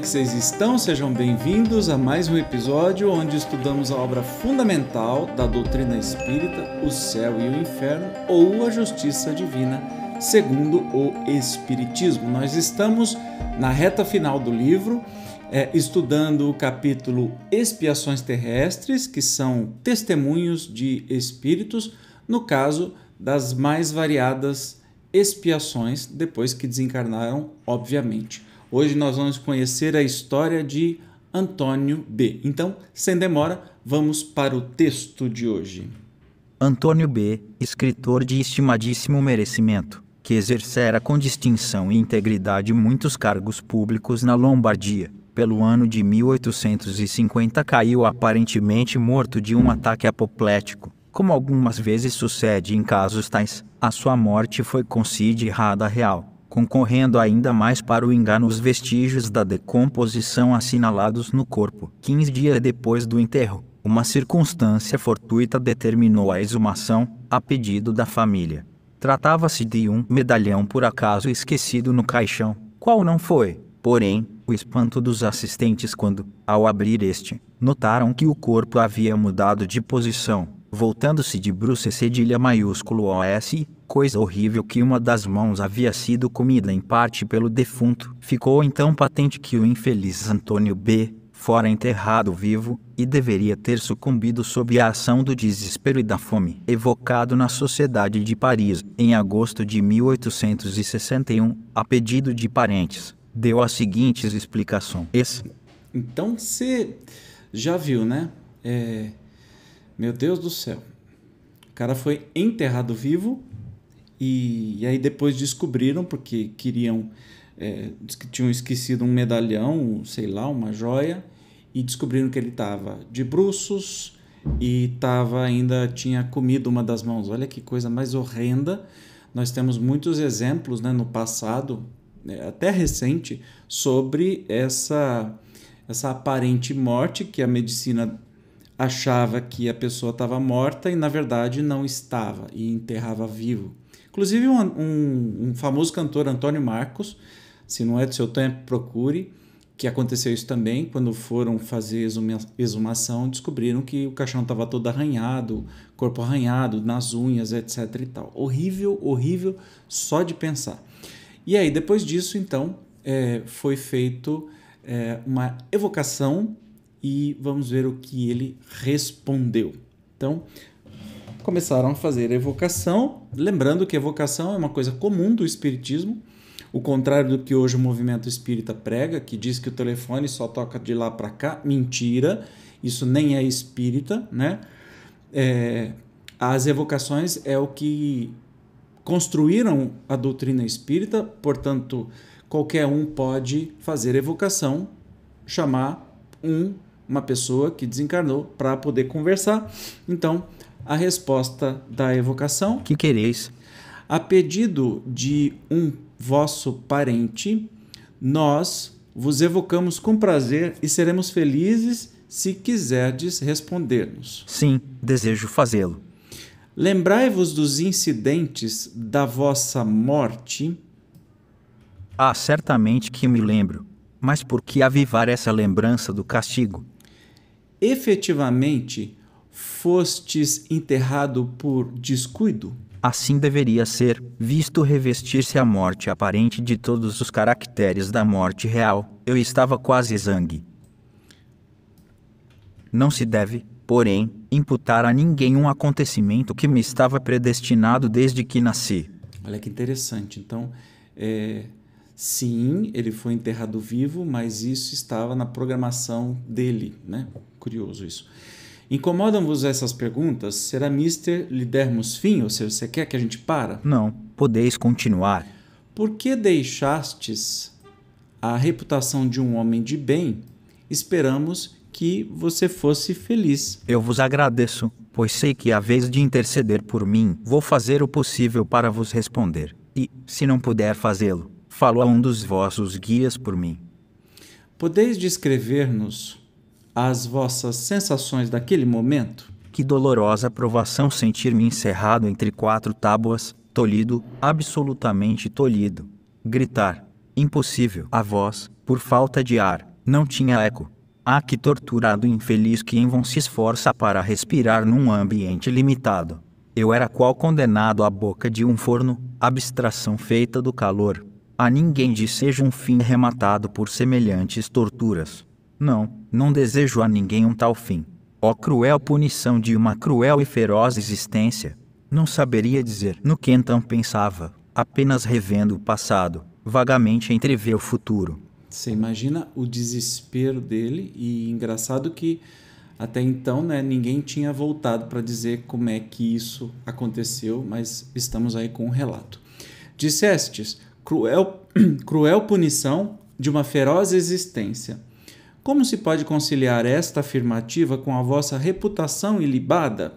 que vocês estão? Sejam bem-vindos a mais um episódio onde estudamos a obra fundamental da doutrina espírita, O Céu e o Inferno, ou a Justiça Divina, segundo o Espiritismo. Nós estamos na reta final do livro, é, estudando o capítulo Expiações Terrestres, que são testemunhos de espíritos, no caso das mais variadas expiações depois que desencarnaram, obviamente. Hoje nós vamos conhecer a história de Antônio B. Então, sem demora, vamos para o texto de hoje. Antônio B., escritor de estimadíssimo merecimento, que exercera com distinção e integridade muitos cargos públicos na Lombardia, pelo ano de 1850 caiu aparentemente morto de um ataque apoplético. Como algumas vezes sucede em casos tais, a sua morte foi considerada real concorrendo ainda mais para o engano os vestígios da decomposição assinalados no corpo. 15 dias depois do enterro, uma circunstância fortuita determinou a exumação, a pedido da família. Tratava-se de um medalhão por acaso esquecido no caixão, qual não foi, porém, o espanto dos assistentes quando, ao abrir este, notaram que o corpo havia mudado de posição, voltando-se de bruxa e cedilha maiúsculo OS, coisa horrível que uma das mãos havia sido comida em parte pelo defunto. Ficou então patente que o infeliz Antônio B fora enterrado vivo, e deveria ter sucumbido sob a ação do desespero e da fome, evocado na Sociedade de Paris, em agosto de 1861, a pedido de parentes, deu as seguintes explicações. Esse. Então você já viu, né? É... Meu Deus do céu. O cara foi enterrado vivo e, e aí depois descobriram, porque queriam. É, que tinham esquecido um medalhão, sei lá, uma joia, e descobriram que ele estava de bruços e tava ainda tinha comido uma das mãos. Olha que coisa mais horrenda. Nós temos muitos exemplos né, no passado, né, até recente, sobre essa, essa aparente morte que a medicina achava que a pessoa estava morta e na verdade não estava e enterrava vivo. Inclusive, um, um, um famoso cantor, Antônio Marcos, se não é do seu tempo, procure, que aconteceu isso também. Quando foram fazer exuma, exumação, descobriram que o caixão estava todo arranhado, corpo arranhado, nas unhas, etc. e tal. Horrível, horrível, só de pensar. E aí, depois disso, então, é, foi feito é, uma evocação e vamos ver o que ele respondeu. Então, começaram a fazer evocação. Lembrando que evocação é uma coisa comum do espiritismo, o contrário do que hoje o movimento espírita prega, que diz que o telefone só toca de lá para cá. Mentira, isso nem é espírita, né? É, as evocações é o que construíram a doutrina espírita, portanto, qualquer um pode fazer evocação, chamar um, uma pessoa que desencarnou para poder conversar. Então, a resposta da evocação. Que quereis? A pedido de um vosso parente, nós vos evocamos com prazer e seremos felizes se quiserdes responder-nos. Sim, desejo fazê-lo. Lembrai-vos dos incidentes da vossa morte. Ah, certamente que me lembro. Mas por que avivar essa lembrança do castigo? Efetivamente, fostes enterrado por descuido? Assim deveria ser, visto revestir-se a morte aparente de todos os caracteres da morte real, eu estava quase zangue. Não se deve, porém, imputar a ninguém um acontecimento que me estava predestinado desde que nasci. Olha que interessante. Então, é, sim, ele foi enterrado vivo, mas isso estava na programação dele, né? Curioso isso. Incomodam-vos essas perguntas? Será mister lhe dermos fim? Ou seja, você quer que a gente para? Não, podeis continuar. Por que deixastes a reputação de um homem de bem? Esperamos que você fosse feliz. Eu vos agradeço, pois sei que, é a vez de interceder por mim, vou fazer o possível para vos responder. E, se não puder fazê-lo, falo a um dos vossos guias por mim. Podeis descrever-nos as vossas sensações daquele momento? Que dolorosa provação sentir-me encerrado entre quatro tábuas, tolhido, absolutamente tolhido. Gritar, impossível. A voz, por falta de ar, não tinha eco. Ah, que torturado infeliz que em vão se esforça para respirar num ambiente limitado. Eu era qual condenado à boca de um forno, abstração feita do calor. A ninguém diz seja um fim rematado por semelhantes torturas. Não, não desejo a ninguém um tal fim. Ó oh, cruel punição de uma cruel e feroz existência! Não saberia dizer no que então pensava, apenas revendo o passado, vagamente entrevê o futuro. Você imagina o desespero dele e engraçado que até então, né, ninguém tinha voltado para dizer como é que isso aconteceu, mas estamos aí com um relato. Dissestes, cruel, cruel punição de uma feroz existência. Como se pode conciliar esta afirmativa com a vossa reputação ilibada?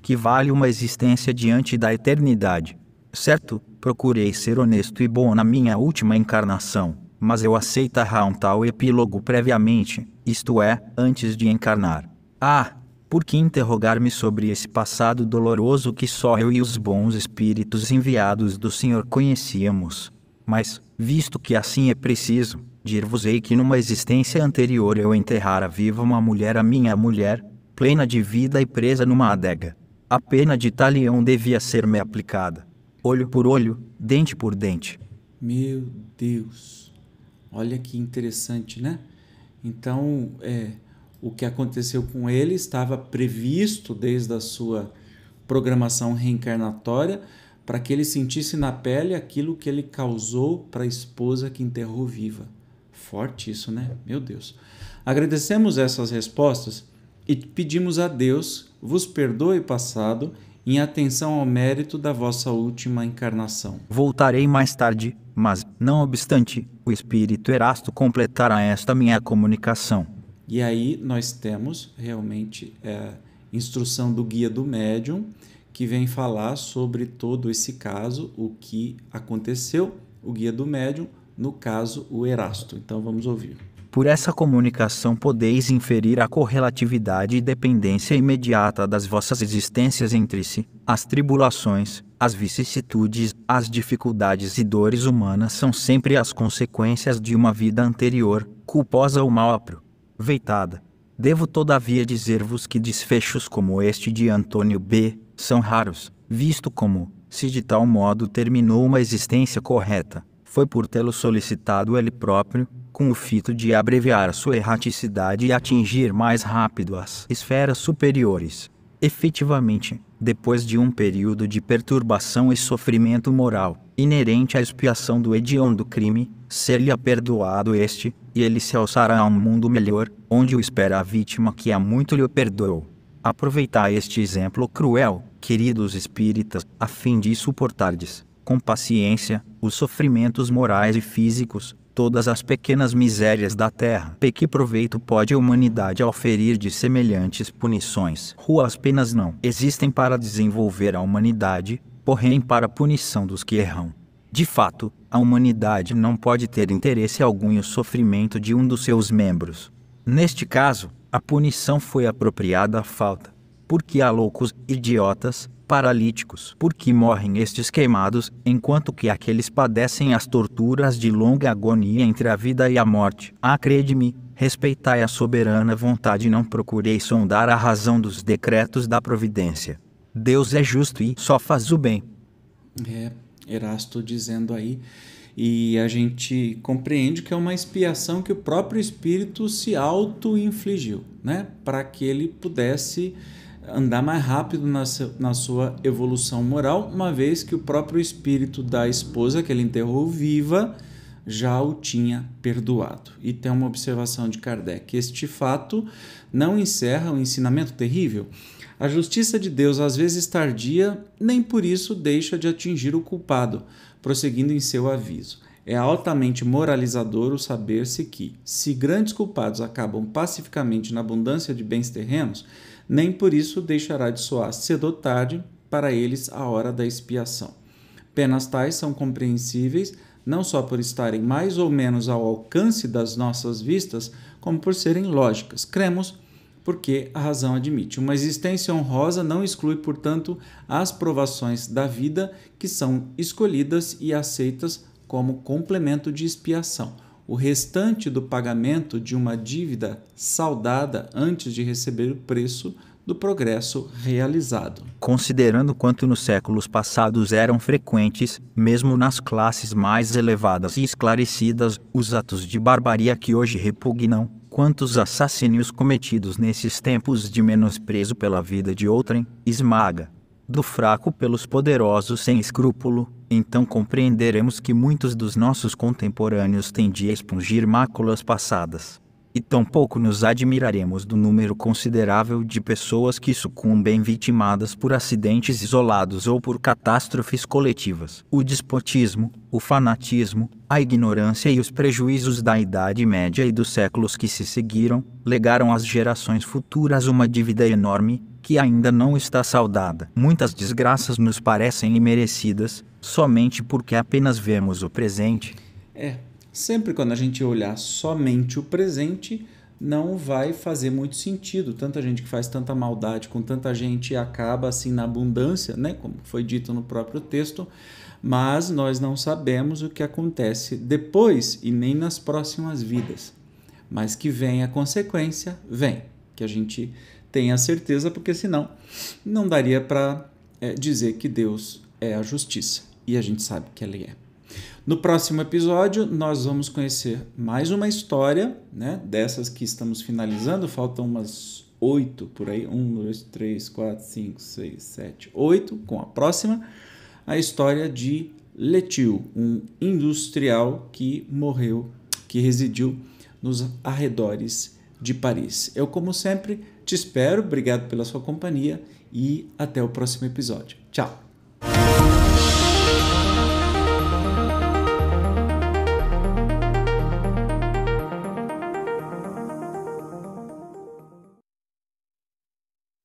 Que vale uma existência diante da eternidade. Certo, procurei ser honesto e bom na minha última encarnação, mas eu aceitará um tal epílogo previamente, isto é, antes de encarnar. Ah, por que interrogar-me sobre esse passado doloroso que só eu e os bons espíritos enviados do Senhor conhecíamos? Mas, visto que assim é preciso, dir-vos-ei que numa existência anterior eu enterrara viva uma mulher a minha mulher, plena de vida e presa numa adega. A pena de talião devia ser-me aplicada. Olho por olho, dente por dente. Meu Deus! Olha que interessante, né? Então, é, o que aconteceu com ele estava previsto desde a sua programação reencarnatória para que ele sentisse na pele aquilo que ele causou para a esposa que enterrou viva forte isso, né? Meu Deus. Agradecemos essas respostas e pedimos a Deus vos perdoe passado em atenção ao mérito da vossa última encarnação. Voltarei mais tarde, mas, não obstante, o Espírito Erasto completará esta minha comunicação. E aí nós temos realmente é, instrução do guia do médium que vem falar sobre todo esse caso, o que aconteceu, o guia do médium no caso o Erasto. Então vamos ouvir. Por essa comunicação podeis inferir a correlatividade e dependência imediata das vossas existências entre si. As tribulações, as vicissitudes, as dificuldades e dores humanas são sempre as consequências de uma vida anterior, culposa ou mal aproveitada. Devo todavia dizer-vos que desfechos como este de Antônio B. são raros, visto como, se de tal modo terminou uma existência correta, foi por tê-lo solicitado ele próprio, com o fito de abreviar sua erraticidade e atingir mais rápido as esferas superiores. Efetivamente, depois de um período de perturbação e sofrimento moral, inerente à expiação do hediondo crime, ser-lhe perdoado este, e ele se alçará a um mundo melhor, onde o espera a vítima que há muito lhe perdoou. Aproveitai este exemplo cruel, queridos espíritas, a fim de suportardes, com paciência, os sofrimentos morais e físicos, todas as pequenas misérias da terra. P que proveito pode a humanidade oferir de semelhantes punições? Ruas penas não existem para desenvolver a humanidade, porém para a punição dos que erram. De fato, a humanidade não pode ter interesse algum em o sofrimento de um dos seus membros. Neste caso, a punição foi apropriada à falta porque há loucos, idiotas, paralíticos, porque morrem estes queimados, enquanto que aqueles padecem as torturas de longa agonia entre a vida e a morte. Acrede-me, respeitai a soberana vontade e não procurei sondar a razão dos decretos da providência. Deus é justo e só faz o bem. É, Erasto dizendo aí, e a gente compreende que é uma expiação que o próprio Espírito se auto-infligiu, né? Para que ele pudesse andar mais rápido na, sua evolução moral, uma vez que o próprio espírito da esposa que ele enterrou viva já o tinha perdoado. E tem uma observação de Kardec: este fato não encerra o um ensinamento terrível. A justiça de Deus, às vezes tardia, nem por isso deixa de atingir o culpado, prosseguindo em seu aviso. É altamente moralizador o saber-se que, se grandes culpados acabam pacificamente na abundância de bens terrenos, nem por isso deixará de soar cedo ou tarde para eles a hora da expiação. Penas tais são compreensíveis não só por estarem mais ou menos ao alcance das nossas vistas, como por serem lógicas. Cremos porque a razão admite. Uma existência honrosa não exclui, portanto, as provações da vida que são escolhidas e aceitas como complemento de expiação o restante do pagamento de uma dívida saldada antes de receber o preço do progresso realizado. Considerando quanto nos séculos passados eram frequentes, mesmo nas classes mais elevadas e esclarecidas, os atos de barbaria que hoje repugnam, quantos assassínios cometidos nesses tempos de menosprezo pela vida de outrem, esmaga, do fraco pelos poderosos sem escrúpulo, então compreenderemos que muitos dos nossos contemporâneos tendem a expungir máculas passadas. E tampouco nos admiraremos do número considerável de pessoas que sucumbem vitimadas por acidentes isolados ou por catástrofes coletivas. O despotismo, o fanatismo, a ignorância e os prejuízos da Idade Média e dos séculos que se seguiram legaram às gerações futuras uma dívida enorme, que ainda não está saudada. Muitas desgraças nos parecem imerecidas, somente porque apenas vemos o presente. É, sempre quando a gente olhar somente o presente, não vai fazer muito sentido. Tanta gente que faz tanta maldade com tanta gente acaba assim na abundância, né? Como foi dito no próprio texto, mas nós não sabemos o que acontece depois e nem nas próximas vidas. Mas que vem a consequência, vem. Que a gente tenha certeza, porque senão não daria para é, dizer que Deus é a justiça. E a gente sabe que ele é. No próximo episódio, nós vamos conhecer mais uma história, né? Dessas que estamos finalizando, faltam umas oito por aí. Um, dois, três, quatro, cinco, seis, sete, oito. Com a próxima, a história de Letil, um industrial que morreu, que residiu nos arredores de Paris. Eu, como sempre, te espero, obrigado pela sua companhia e até o próximo episódio. Tchau!